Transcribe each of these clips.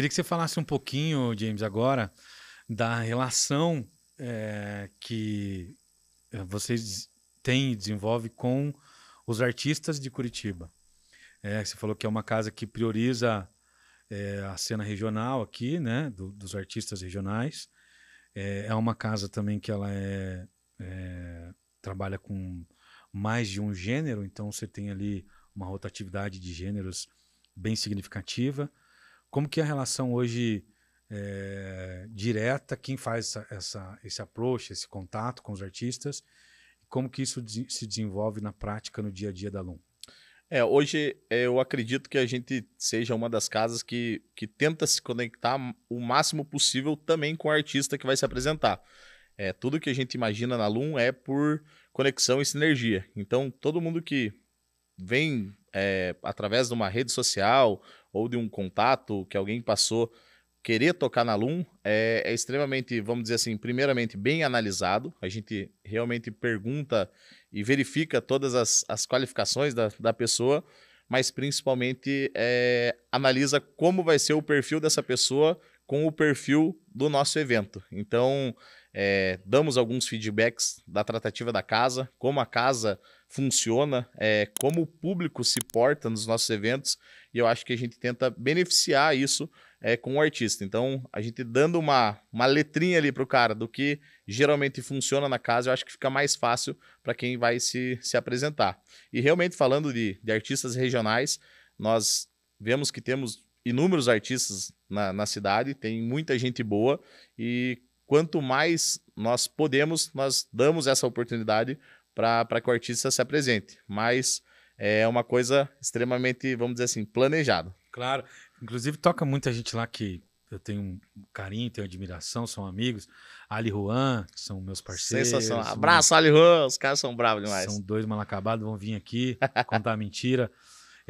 Queria que você falasse um pouquinho, James, agora da relação é, que eh, vocês têm e desenvolve com os artistas de Curitiba. É, você falou que é uma casa que prioriza é, a cena regional aqui, né, do, dos artistas regionais. É, é uma casa também que ela é, é, trabalha com mais de um gênero, então você tem ali uma rotatividade de gêneros bem significativa. Como que é a relação hoje é, direta, quem faz essa, essa, esse approach, esse contato com os artistas, como que isso se desenvolve na prática, no dia a dia da Lum? É, hoje eu acredito que a gente seja uma das casas que, que tenta se conectar o máximo possível também com o artista que vai se apresentar. É, tudo que a gente imagina na LUM é por conexão e sinergia. Então, todo mundo que vem é, através de uma rede social ou de um contato que alguém passou, querer tocar na LUM é, é, extremamente, vamos dizer assim, primeiramente bem analisado. A gente realmente pergunta e verifica todas as, as qualificações da, da pessoa, mas principalmente é, analisa como vai ser o perfil dessa pessoa com o perfil do nosso evento. Então, é, damos alguns feedbacks da tratativa da casa, como a casa funciona, é, como o público se porta nos nossos eventos, e eu acho que a gente tenta beneficiar isso é, com o artista. Então, a gente dando uma, uma letrinha ali para o cara do que geralmente funciona na casa, eu acho que fica mais fácil para quem vai se, se apresentar. E realmente, falando de, de artistas regionais, nós vemos que temos inúmeros artistas na, na cidade, tem muita gente boa, e quanto mais nós podemos, nós damos essa oportunidade para que o artista se apresente. Mas é uma coisa extremamente, vamos dizer assim, planejada. Claro. Inclusive, toca muita gente lá que eu tenho um carinho, tenho admiração, são amigos. Ali Juan, que são meus parceiros. Sensacional. Abraço, um... Ali Juan. Os caras são bravos demais. São dois mal acabados, vão vir aqui contar mentira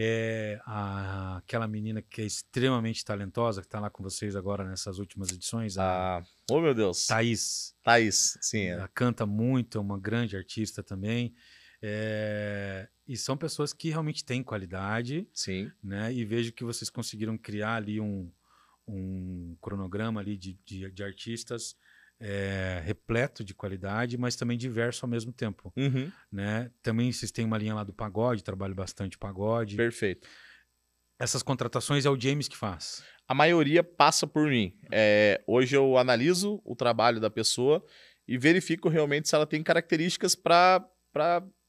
é a, aquela menina que é extremamente talentosa, que está lá com vocês agora nessas últimas edições. Ah, oh meu Deus! Thaís. Thaís, sim. É. Ela canta muito, é uma grande artista também. É... E são pessoas que realmente têm qualidade. Sim. Né? E vejo que vocês conseguiram criar ali um, um cronograma ali de, de, de artistas é, repleto de qualidade, mas também diverso ao mesmo tempo. Uhum. Né? Também vocês têm uma linha lá do pagode, trabalho bastante pagode. Perfeito. Essas contratações é o James que faz? A maioria passa por mim. É, hoje eu analiso o trabalho da pessoa e verifico realmente se ela tem características para,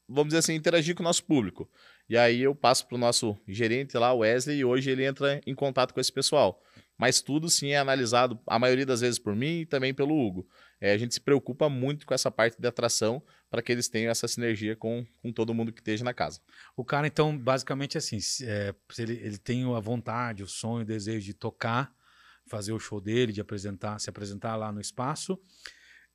vamos dizer assim, interagir com o nosso público. E aí eu passo para o nosso gerente lá, Wesley, e hoje ele entra em contato com esse pessoal. Mas tudo sim é analisado, a maioria das vezes por mim e também pelo Hugo. É, a gente se preocupa muito com essa parte de atração para que eles tenham essa sinergia com, com todo mundo que esteja na casa. O cara, então, basicamente assim, é, ele, ele tem a vontade, o sonho, o desejo de tocar, fazer o show dele, de apresentar, se apresentar lá no espaço,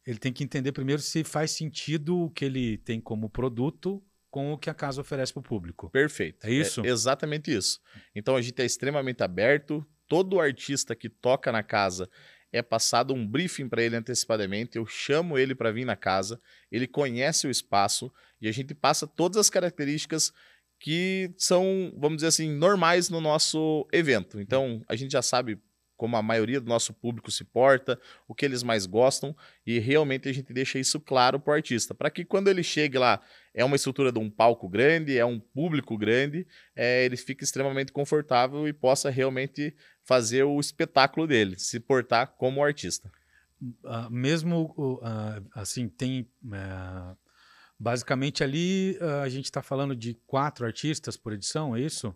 ele tem que entender primeiro se faz sentido o que ele tem como produto com o que a casa oferece para o público. Perfeito. É isso? É exatamente isso. Então a gente é extremamente aberto, todo artista que toca na casa é passado um briefing para ele antecipadamente, eu chamo ele para vir na casa, ele conhece o espaço e a gente passa todas as características que são, vamos dizer assim, normais no nosso evento. Então, a gente já sabe como a maioria do nosso público se porta, o que eles mais gostam, e realmente a gente deixa isso claro para o artista, para que quando ele chegue lá, é uma estrutura de um palco grande, é um público grande, é, ele fique extremamente confortável e possa realmente fazer o espetáculo dele, se portar como artista. Uh, mesmo uh, assim, tem. Uh, basicamente ali ah, a gente está falando de quatro artistas por edição, é isso?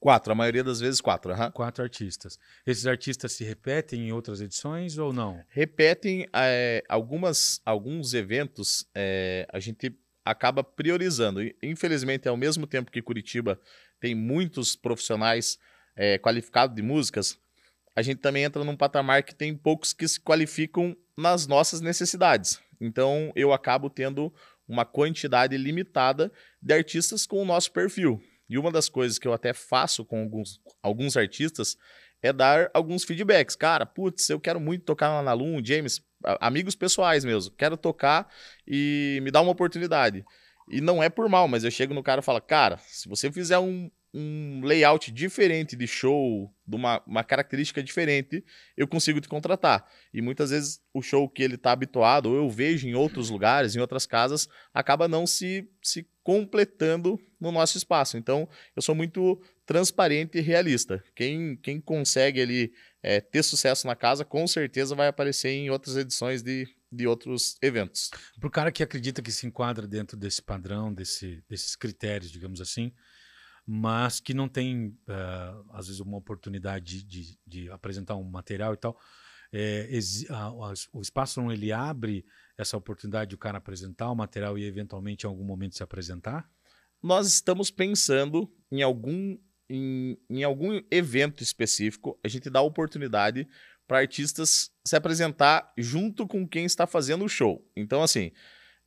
Quatro, a maioria das vezes quatro. Uhum. Quatro artistas. Esses artistas se repetem em outras edições ou não? Repetem é, algumas, alguns eventos, é, a gente acaba priorizando. Infelizmente, ao mesmo tempo que Curitiba tem muitos profissionais é, qualificado de músicas, a gente também entra num patamar que tem poucos que se qualificam nas nossas necessidades. Então eu acabo tendo uma quantidade limitada de artistas com o nosso perfil. E uma das coisas que eu até faço com alguns, alguns artistas é dar alguns feedbacks. Cara, putz, eu quero muito tocar na Analum, James, amigos pessoais mesmo, quero tocar e me dá uma oportunidade. E não é por mal, mas eu chego no cara e falo, cara, se você fizer um, um layout diferente de show, de uma, uma característica diferente, eu consigo te contratar. E muitas vezes o show que ele está habituado, ou eu vejo em outros lugares, em outras casas, acaba não se, se completando no nosso espaço. Então, eu sou muito transparente e realista. Quem, quem consegue ali é, ter sucesso na casa, com certeza vai aparecer em outras edições de, de outros eventos. Para o cara que acredita que se enquadra dentro desse padrão, desse, desses critérios, digamos assim, mas que não tem, uh, às vezes, uma oportunidade de, de, de, apresentar um material e tal. É, a, a, o Espaço ele abre essa oportunidade de o cara apresentar o material e eventualmente em algum momento se apresentar? Nós estamos pensando em algum, em, em algum evento específico, a gente dá a oportunidade para artistas se apresentar junto com quem está fazendo o show. Então, assim,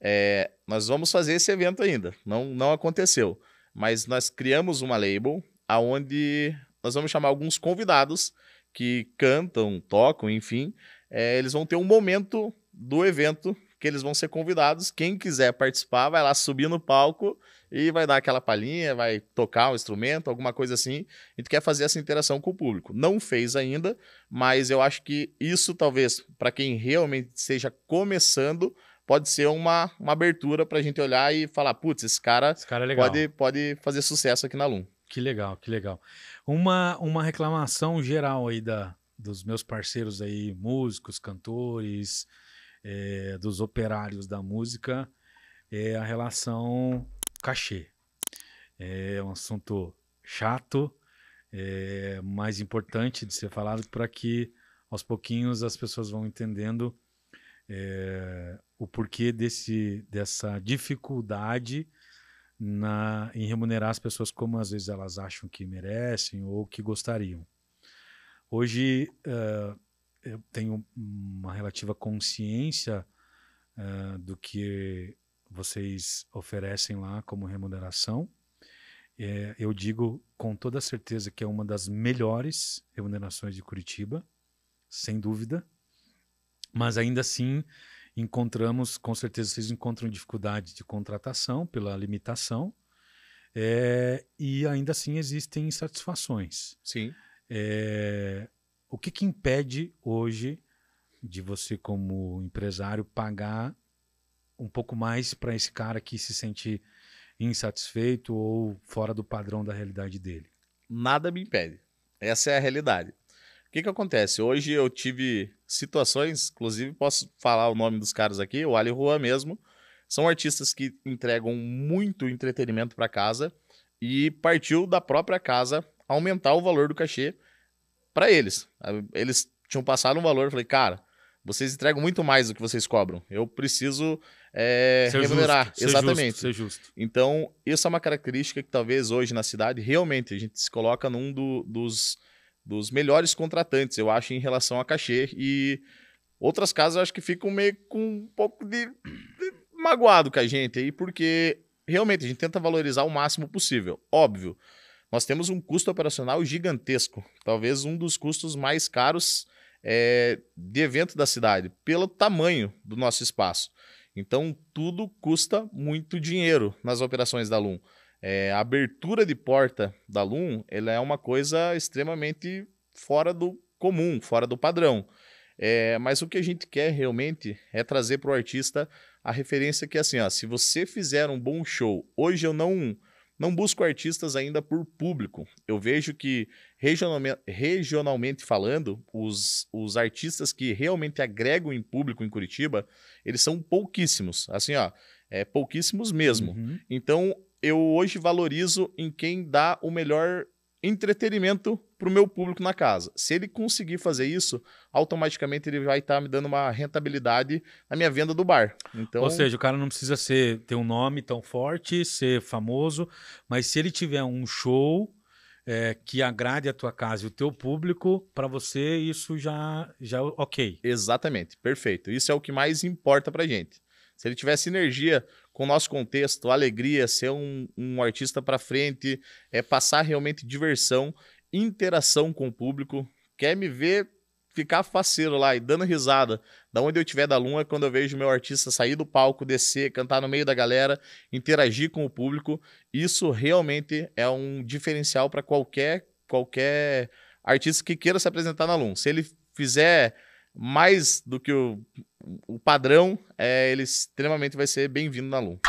é, nós vamos fazer esse evento ainda, não, não aconteceu mas nós criamos uma label aonde nós vamos chamar alguns convidados que cantam, tocam, enfim, é, eles vão ter um momento do evento que eles vão ser convidados. Quem quiser participar vai lá subir no palco e vai dar aquela palhinha, vai tocar um instrumento, alguma coisa assim, A gente quer fazer essa interação com o público. Não fez ainda, mas eu acho que isso talvez para quem realmente esteja começando pode ser uma, uma abertura para a gente olhar e falar, putz, esse cara, esse cara é Pode, pode fazer sucesso aqui na Lum. Que legal, que legal. Uma, uma reclamação geral aí da, dos meus parceiros aí, músicos, cantores, é, dos operários da música, é a relação cachê. É um assunto chato, é, mais importante de ser falado para que aos pouquinhos as pessoas vão entendendo é, o porquê desse, dessa dificuldade na, em remunerar as pessoas como às vezes elas acham que merecem ou que gostariam. Hoje uh, eu tenho uma relativa consciência uh, do que vocês oferecem lá como remuneração. É, eu digo com toda certeza que é uma das melhores remunerações de Curitiba, sem dúvida. Mas ainda assim, encontramos, com certeza vocês encontram dificuldade de contratação pela limitação, é, e ainda assim existem insatisfações. Sim. É, o que, que impede hoje de você, como empresário, pagar um pouco mais para esse cara que se sente insatisfeito ou fora do padrão da realidade dele? Nada me impede. Essa é a realidade que que acontece? Hoje eu tive situações, inclusive posso falar o nome dos caras aqui, o Ali Juan mesmo, são artistas que entregam muito entretenimento para casa e partiu da própria casa aumentar o valor do cachê para eles. Eles tinham passado um valor, eu falei, cara, vocês entregam muito mais do que vocês cobram. Eu preciso é, ser remunerar. Justo, Exatamente. Ser justo, ser justo. Então, isso é uma característica que talvez hoje na cidade, realmente, a gente se coloca num do, dos dos melhores contratantes, eu acho, em relação a cachê. E outras casas acho que ficam meio com um pouco de, de magoado com a gente aí, porque realmente a gente tenta valorizar o máximo possível. Óbvio, nós temos um custo operacional gigantesco, talvez um dos custos mais caros é, de evento da cidade, pelo tamanho do nosso espaço. Então, tudo custa muito dinheiro nas operações da LUM. É, a abertura de porta da Loom ela é uma coisa extremamente fora do comum, fora do padrão. É, mas o que a gente quer realmente é trazer para o artista a referência que é assim, ó, se você fizer um bom show, hoje eu não não busco artistas ainda por público. Eu vejo que regionalmente, regionalmente falando, os, os artistas que realmente agregam em público em Curitiba, eles são pouquíssimos. Assim, ó, é pouquíssimos mesmo. Uhum. Então, eu hoje valorizo em quem dá o melhor entretenimento para o meu público na casa. Se ele conseguir fazer isso, automaticamente ele vai estar tá me dando uma rentabilidade na minha venda do bar. Então, ou seja, o cara não precisa ser ter um nome tão forte, ser famoso, mas se ele tiver um show é, que agrade a tua casa e o teu público, para você isso já já é ok. Exatamente, perfeito. Isso é o que mais importa para gente. Se ele tiver sinergia com o nosso contexto, alegria, ser um, um artista para frente, é passar realmente diversão, interação com o público, quer me ver ficar faceiro lá e dando risada da onde eu tiver da lua é quando eu vejo meu artista sair do palco, descer, cantar no meio da galera, interagir com o público. Isso realmente é um diferencial para qualquer qualquer artista que queira se apresentar na LUM. Se ele fizer mais do que o, o padrão é ele extremamente vai ser bem-vindo na Lua.